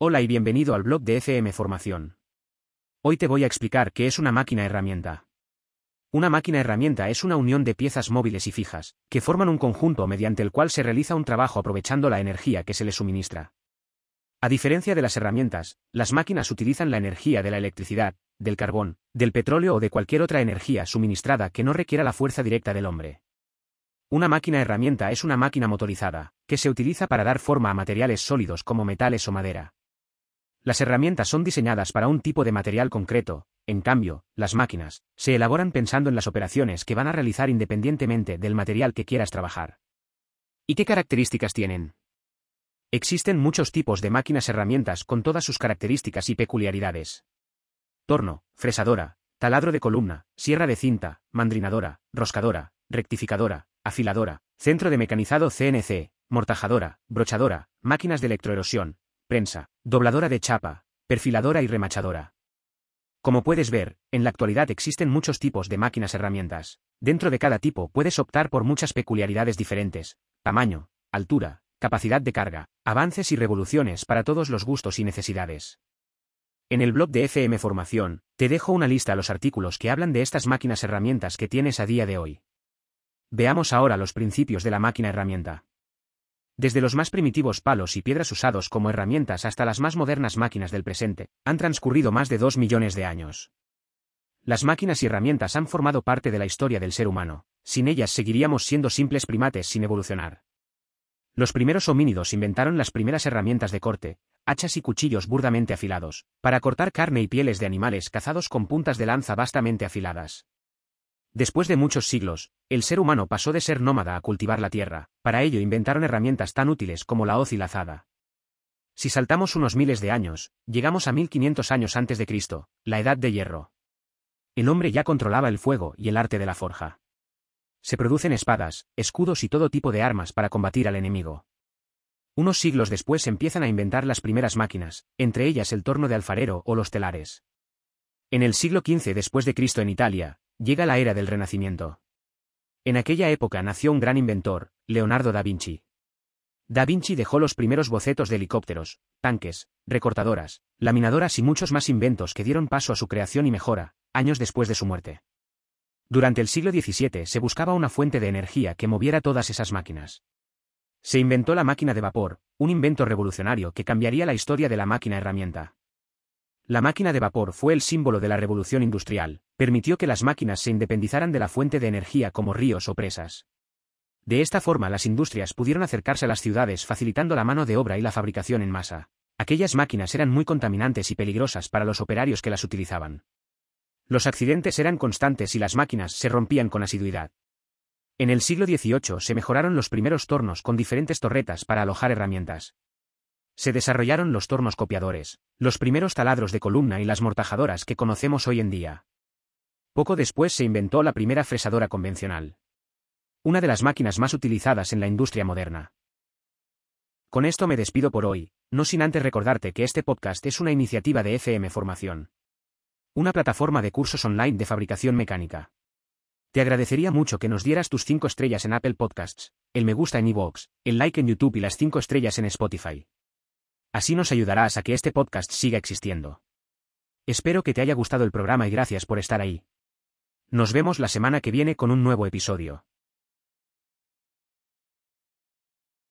Hola y bienvenido al blog de FM Formación. Hoy te voy a explicar qué es una máquina herramienta. Una máquina herramienta es una unión de piezas móviles y fijas, que forman un conjunto mediante el cual se realiza un trabajo aprovechando la energía que se le suministra. A diferencia de las herramientas, las máquinas utilizan la energía de la electricidad, del carbón, del petróleo o de cualquier otra energía suministrada que no requiera la fuerza directa del hombre. Una máquina herramienta es una máquina motorizada, que se utiliza para dar forma a materiales sólidos como metales o madera. Las herramientas son diseñadas para un tipo de material concreto, en cambio, las máquinas se elaboran pensando en las operaciones que van a realizar independientemente del material que quieras trabajar. ¿Y qué características tienen? Existen muchos tipos de máquinas herramientas con todas sus características y peculiaridades. Torno, fresadora, taladro de columna, sierra de cinta, mandrinadora, roscadora, rectificadora, afiladora, centro de mecanizado CNC, mortajadora, brochadora, máquinas de electroerosión, prensa, Dobladora de chapa, perfiladora y remachadora. Como puedes ver, en la actualidad existen muchos tipos de máquinas herramientas. Dentro de cada tipo puedes optar por muchas peculiaridades diferentes, tamaño, altura, capacidad de carga, avances y revoluciones para todos los gustos y necesidades. En el blog de FM Formación, te dejo una lista a los artículos que hablan de estas máquinas herramientas que tienes a día de hoy. Veamos ahora los principios de la máquina herramienta. Desde los más primitivos palos y piedras usados como herramientas hasta las más modernas máquinas del presente, han transcurrido más de dos millones de años. Las máquinas y herramientas han formado parte de la historia del ser humano, sin ellas seguiríamos siendo simples primates sin evolucionar. Los primeros homínidos inventaron las primeras herramientas de corte, hachas y cuchillos burdamente afilados, para cortar carne y pieles de animales cazados con puntas de lanza vastamente afiladas. Después de muchos siglos, el ser humano pasó de ser nómada a cultivar la tierra, para ello inventaron herramientas tan útiles como la hoz y la azada. Si saltamos unos miles de años, llegamos a 1500 años antes de Cristo, la edad de hierro. El hombre ya controlaba el fuego y el arte de la forja. Se producen espadas, escudos y todo tipo de armas para combatir al enemigo. Unos siglos después empiezan a inventar las primeras máquinas, entre ellas el torno de alfarero o los telares. En el siglo XV después de Cristo en Italia, llega la era del Renacimiento. En aquella época nació un gran inventor, Leonardo da Vinci. Da Vinci dejó los primeros bocetos de helicópteros, tanques, recortadoras, laminadoras y muchos más inventos que dieron paso a su creación y mejora, años después de su muerte. Durante el siglo XVII se buscaba una fuente de energía que moviera todas esas máquinas. Se inventó la máquina de vapor, un invento revolucionario que cambiaría la historia de la máquina herramienta. La máquina de vapor fue el símbolo de la revolución industrial, permitió que las máquinas se independizaran de la fuente de energía como ríos o presas. De esta forma las industrias pudieron acercarse a las ciudades facilitando la mano de obra y la fabricación en masa. Aquellas máquinas eran muy contaminantes y peligrosas para los operarios que las utilizaban. Los accidentes eran constantes y las máquinas se rompían con asiduidad. En el siglo XVIII se mejoraron los primeros tornos con diferentes torretas para alojar herramientas. Se desarrollaron los tornos copiadores, los primeros taladros de columna y las mortajadoras que conocemos hoy en día. Poco después se inventó la primera fresadora convencional. Una de las máquinas más utilizadas en la industria moderna. Con esto me despido por hoy, no sin antes recordarte que este podcast es una iniciativa de FM Formación. Una plataforma de cursos online de fabricación mecánica. Te agradecería mucho que nos dieras tus 5 estrellas en Apple Podcasts, el me gusta en iVoox, el like en YouTube y las 5 estrellas en Spotify. Así nos ayudarás a que este podcast siga existiendo. Espero que te haya gustado el programa y gracias por estar ahí. Nos vemos la semana que viene con un nuevo episodio.